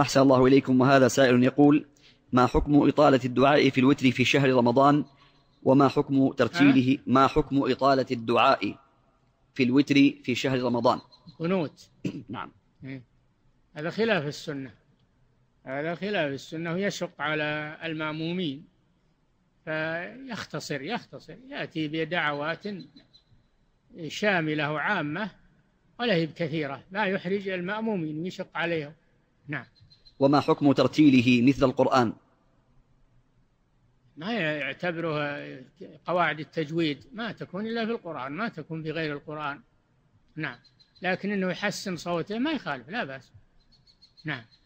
أحسن الله إليكم وهذا سائل يقول ما حكم إطالة الدعاء في الوتر في شهر رمضان وما حكم ترتيله ما حكم إطالة الدعاء في الوتر في شهر رمضان قنوت نعم إيه. هذا خلاف السنة هذا خلاف السنة يشق على المأمومين فيختصر يختصر يأتي بدعوات شاملة وعامة ولا هي بكثيرة لا يحرج المأمومين ويشق عليهم نعم وما حكم ترتيله مثل القرآن ما يعتبره قواعد التجويد ما تكون إلا في القرآن ما تكون في غير القرآن نعم لكن أنه يحسن صوته ما يخالف لا بأس نعم